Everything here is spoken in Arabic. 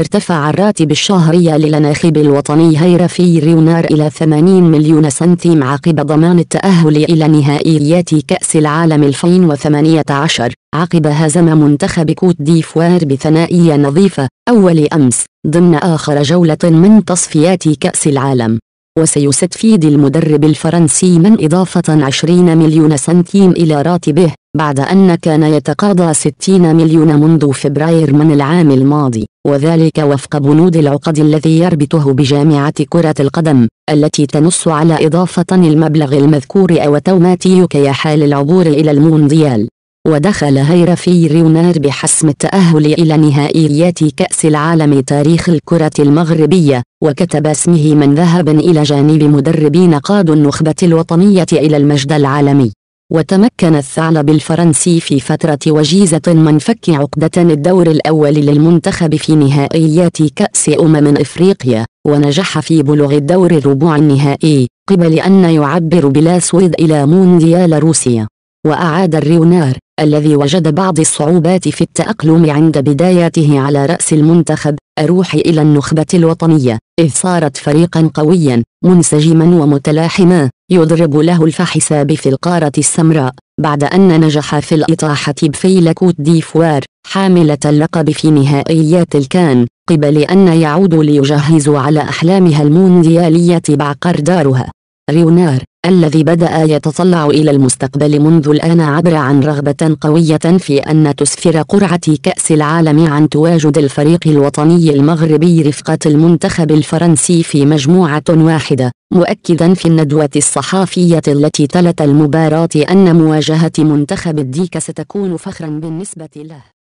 ارتفع الراتب الشهري للناخب الوطني هيرفي ريونار إلى 80 مليون سنتيم عقب ضمان التأهل إلى نهائيات كأس العالم 2018 عقب هزم منتخب كوت ديفوار بثنائية نظيفة أول أمس ضمن آخر جولة من تصفيات كأس العالم وسيستفيد المدرب الفرنسي من إضافة 20 مليون سنتيم إلى راتبه بعد أن كان يتقاضى 60 مليون منذ فبراير من العام الماضي وذلك وفق بنود العقد الذي يربطه بجامعة كرة القدم التي تنص على إضافة المبلغ المذكور أو توماتي كيحال العبور إلى المونديال ودخل هيرفي ريونار بحسم التأهل إلى نهائيات كأس العالم تاريخ الكرة المغربية وكتب اسمه من ذهب إلى جانب مدربين قادوا النخبة الوطنية إلى المجد العالمي وتمكن الثعلب الفرنسي في فترة وجيزة من فك عقدة الدور الأول للمنتخب في نهائيات كأس أمم إفريقيا ونجح في بلوغ الدور الربع النهائي قبل أن يعبر بلا سويد إلى مونديال روسيا وأعاد الريونار الذي وجد بعض الصعوبات في التأقلم عند بداياته على رأس المنتخب الروح إلى النخبة الوطنية إذ صارت فريقا قويا منسجما ومتلاحما يضرب له في القارة السمراء بعد أن نجح في الإطاحة بفيل كوت ديفوار حاملة اللقب في نهائيات الكان قبل أن يعود ليجهز على أحلامها المونديالية بعقر دارها ريونار الذي بدأ يتطلع إلى المستقبل منذ الآن عبر عن رغبة قوية في أن تسفر قرعة كأس العالم عن تواجد الفريق الوطني المغربي رفقة المنتخب الفرنسي في مجموعة واحدة مؤكدا في الندوة الصحافية التي تلت المباراة أن مواجهة منتخب الديك ستكون فخرا بالنسبة له